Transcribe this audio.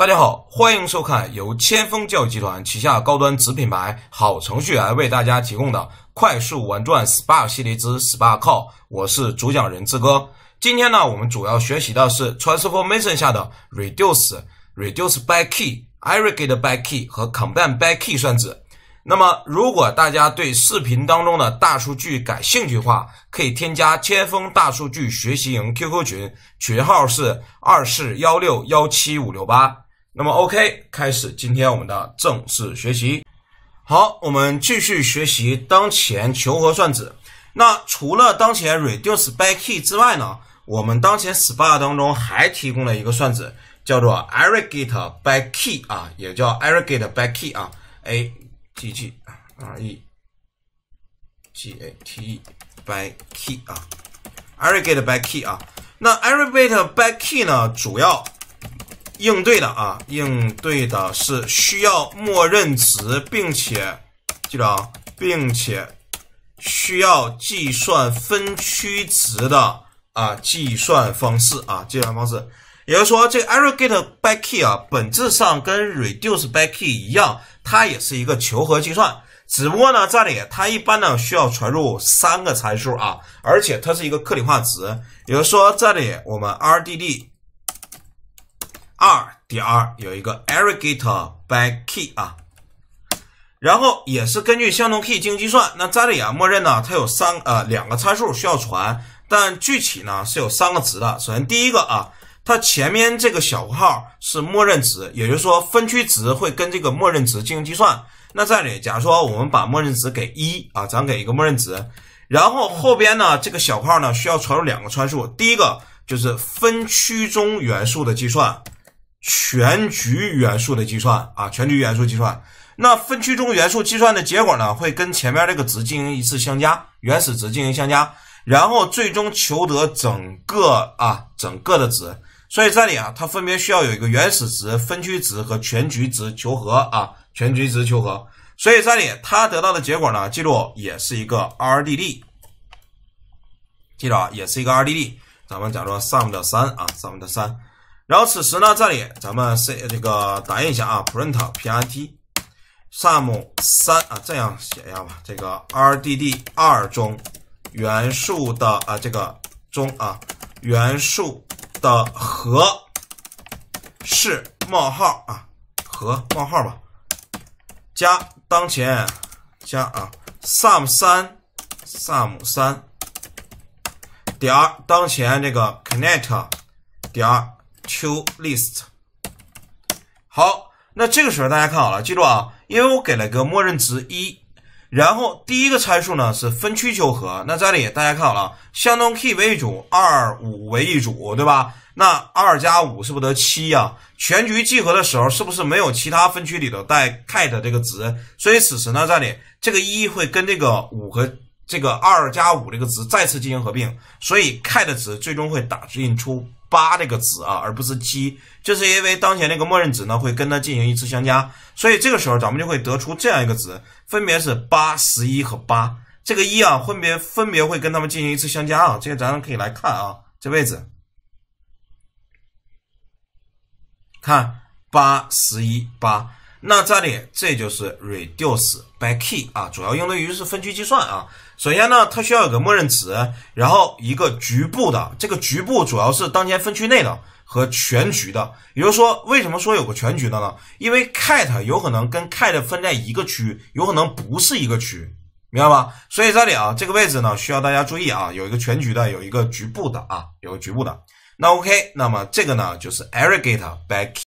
大家好，欢迎收看由千锋教育集团旗下高端子品牌好程序员为大家提供的快速玩转 s p a 系列之 s p a call 我是主讲人志哥。今天呢，我们主要学习的是 Transformation 下的 Reduce、Reduce By Key、Aggregate By Key 和 Combine By Key 算子。那么，如果大家对视频当中的大数据感兴趣的话，可以添加千锋大数据学习营 QQ 群，群号是二四幺六幺七五六八。那么 OK，开始今天我们的正式学习。好，我们继续学习当前求和算子。那除了当前 reduce by key 之外呢，我们当前 s p a 当中还提供了一个算子，叫做 aggregate by key 啊，也叫 aggregate by key 啊，a g g r e g a t e by key 啊，aggregate by key 啊。那 aggregate by key 呢，主要。应对的啊，应对的是需要默认值，并且记着啊，并且需要计算分区值的啊计算方式啊计算方式，也就是说这 aggregate by key 啊，本质上跟 reduce by key 一样，它也是一个求和计算，只不过呢这里它一般呢需要传入三个参数啊，而且它是一个克体化值，也就是说这里我们 RDD。二点儿有一个 a g r g a t e by key 啊，然后也是根据相同 key 进行计算。那这里啊，默认呢，它有三呃两个参数需要传，但具体呢是有三个值的。首先第一个啊，它前面这个小括号是默认值，也就是说分区值会跟这个默认值进行计算。那这里，假如说我们把默认值给一啊，咱给一个默认值，然后后边呢这个小括号呢需要传入两个参数，第一个就是分区中元素的计算。全局元素的计算啊，全局元素计算，那分区中元素计算的结果呢，会跟前面这个值进行一次相加，原始值进行相加，然后最终求得整个啊整个的值。所以这里啊，它分别需要有一个原始值、分区值和全局值求和啊，全局值求和。所以这里它得到的结果呢，记住也是一个 RDD，记住啊，也是一个 RDD。咱们假说 sum 的三啊，sum 的三。然后此时呢，这里咱们是这个打印一下啊，print print sum 三啊，这样写一下吧。这个 R D D 二中元素的啊，这个中啊元素的和是冒号啊，和冒号吧，加当前加啊，sum 三 sum 三点儿当前这个 connect 点儿。to list，好，那这个时候大家看好了，记住啊，因为我给了个默认值一，然后第一个参数呢是分区求和，那这里大家看好了，相当 key 为一组，二五为一组，对吧？那二加五是不是得七呀？全局集合的时候是不是没有其他分区里头带 k a t 的这个值？所以此时呢这里这个一会跟这个五和这个二加五这个值再次进行合并，所以 cat 值最终会打印出八这个值啊，而不是七，就是因为当前那个默认值呢会跟它进行一次相加，所以这个时候咱们就会得出这样一个值，分别是八、十一和八，这个一啊分别分别会跟它们进行一次相加啊，这个咱们可以来看啊，这位置，看八十一八。那这里这就是 reduce by key 啊，主要应对于是分区计算啊。首先呢，它需要有个默认值，然后一个局部的，这个局部主要是当前分区内的和全局的。也就是说，为什么说有个全局的呢？因为 cat 有可能跟 cat 分在一个区，有可能不是一个区，明白吧？所以这里啊，这个位置呢，需要大家注意啊，有一个全局的，有一个局部的啊，有个局部的。那 OK，那么这个呢，就是 aggregate by key。